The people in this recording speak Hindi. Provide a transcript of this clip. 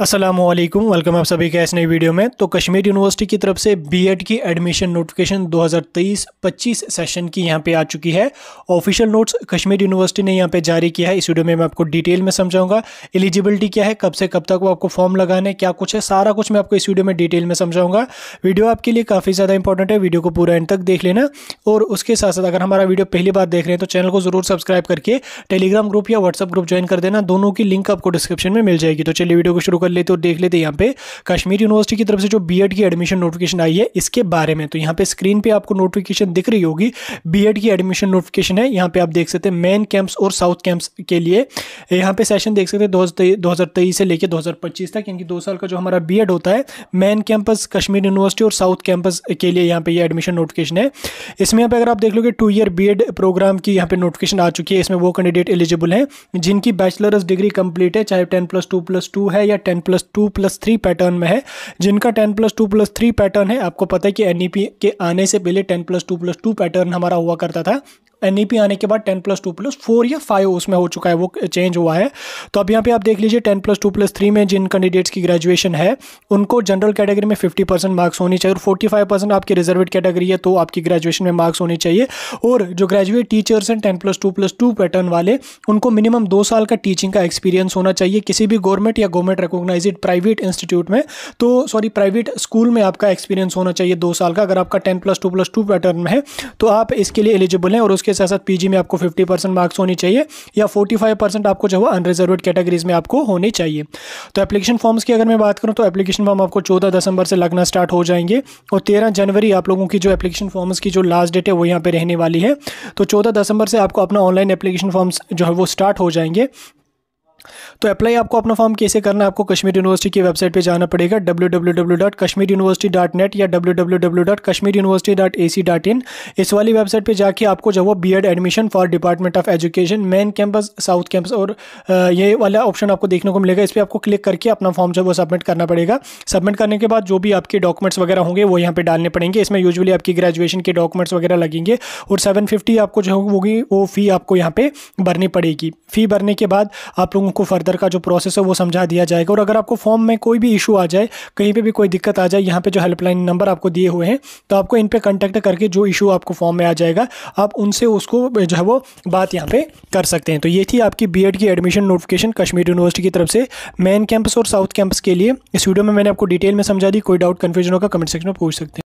असलम वेलकम आप सभी का इस नई वीडियो में तो कश्मीर यूनिवर्सिटी की तरफ से बीएड की एडमिशन नोटिफिकेशन 2023-25 सेशन की यहाँ पे आ चुकी है ऑफिशियल नोट्स कश्मीर यूनिवर्सिटी ने यहाँ पे जारी किया है इस वीडियो में मैं आपको डिटेल में समझाऊंगा एलिजिबिलिटी क्या है कब से कब तक वो आपको फॉर्म लगाने क्या कुछ है सारा कुछ मैं आपको इस वीडियो में डिटेल में समझाऊंगा वीडियो आपके लिए काफ़ी ज़्यादा इंपॉर्टेंट है वीडियो को पूरा एंड तक देख लेना और उसके साथ साथ अगर हमारा वीडियो पहली बार देख रहे हैं तो चैनल को जरूर सब्सक्राइब करके टेलीग्राम ग्रुप या व्हाट्सअप ग्रुप ज्वाइन कर देना दोनों की लिंक आपको डिस्क्रिप्शन में मिल जाएगी तो चलिए वीडियो को शुरू कर कर लेते और देख लेते यहाँ पे कश्मीर यूनिवर्सिटी की तरफ से जो बी की एडमिशन नोटिफिकेशन आई है इसके बारे में तो यहाँ पे स्क्रीन पे आपको नोटिफिकेशन दिख रही होगी बी की एडमिशन नोटिफिकेशन है यहाँ पे आप देख सकते हैं मेन कैंप्स और साउथ कैंप्स के लिए यहाँ पे सेशन देख सकते हैं दो से लेकर दो तक यानी दो साल का जो हमारा बी होता है मेन कैंपस कश्मीर यूनिवर्सिटी और साउथ कैंपस के लिए यहाँ पे ये एडमिशन नोटिफिकेशन है इसमें यहाँ पे अगर आप देख लो कि टू ईयर बी प्रोग्राम की यहाँ पे नोटिफिकेशन आ चुकी है इसमें वो कैंडिडेट एलिजिबल हैं जिनकी बैचलर्स डिग्री कंप्लीट है चाहे ten plus two plus two है या ten plus two plus three pattern में है जिनका ten plus two plus three pattern है आपको पता है कि एन के आने से पहले ten plus two plus two pattern हमारा हुआ करता था एन e आने के बाद ten plus two plus four या फाइव उसमें हो चुका है वो चेंज हुआ है तो अब यहाँ पे आप देख लीजिए ten plus two plus three में जिन कैंडिडेट्स की ग्रेजुएशन है उनको जनरल कैटेगरी में फिफ्टी परसेंट मार्क्स होनी चाहिए और फोर्टी फाइव परसेंट आपकी रिजर्वेड कैटेगरी है तो आपकी ग्रेजुएशन में मार्क्स होनी चाहिए और जो ग्रेजुएट टीचर्स हैं ten plus two plus two pattern वाले उनको मिनिमम दो साल का टीचिंग का एक्सपीरियंस होना चाहिए किसी भी गवर्नमेंट या गवर्नमेंट रिकोगनाइज प्राइवेट इंस्टीट्यूट में तो सॉरी प्राइवेट स्कूल में आपका एक्सपीरियंस होना चाहिए दो साल का अगर आपका ten plus two plus two pattern में है तो आप इसके लिए एलिजिबल हैं और उसके के साथ साथ पीजी में आपको 50 परसेंट मार्क्स होनी चाहिए या 45 परसेंट आपको जो है अनरिजर्व कैटेगरीज में आपको होनी चाहिए तो एप्लीकेशन फॉर्म्स की अगर मैं बात करूँ तो एप्लीकेशन फॉर्म आपको चौदह दिसंबर से लगना स्टार्ट हो जाएंगे और तेरह जनवरी आप लोगों की जो एप्लीकेशन फॉर्म्स की जो लास्ट डेट है वो यहाँ पर रहने वाली है तो चौदह दिसंबर से आपको अपना ऑनलाइन एप्लीकेशन फॉर्म्स जो है वो स्टार्ट हो जाएंगे तो अप्लाई आपको अपना फॉर्म कैसे करना है आपको कश्मीर यूनिवर्सिटी की वेबसाइट पर जाना पड़ेगा डब्ल्यू या डब्ल्यू इस वाली वेबसाइट पर जाके आपको जो वो B admission for department of education main campus south campus और ये वाला ऑप्शन आपको देखने को मिलेगा इस पर आपको क्लिक करके अपना फॉर्म जो वो सबमिट करना पड़ेगा सबमिट करने के बाद जो भी आपके डॉक्यूमेंट्स वगैरह होंगे वो यहाँ पे डालने पड़ेंगे इसमें यूजुअली आपकी ग्रेजुएशन के डॉक्यूमेंट्स वगैरह लगेंगे और सेवन फिफ्टी आपको जो होगी वो फ़ी आपको यहाँ पे भरनी पड़ेगी फ़ी भरने के बाद आप लोगों को फर्दर अंदर का जो प्रोसेस है वो समझा दिया जाएगा और अगर आपको फॉर्म में कोई भी इशू आ जाए कहीं पर भी कोई दिक्कत आ जाए यहाँ पर जो हेल्पलाइन नंबर आपको दिए हुए हैं तो आपको इन पर कंटेक्ट करके जो इशू आपको फॉर्म में आ जाएगा आप उनसे उसको जो है वो बात यहाँ पर कर सकते हैं तो ये थी आपकी बी की एडमिशन नोटिफिकेशन कश्मीर यूनिवर्सिटी की तरफ से मेन कैंपस और साउथ कैंपस के लिए इस वीडियो में मैंने आपको डिटेल में समझा दी कोई डाउट कन्फ्यूजन होगा कमेंट सेक्शन में पूछ सकते हैं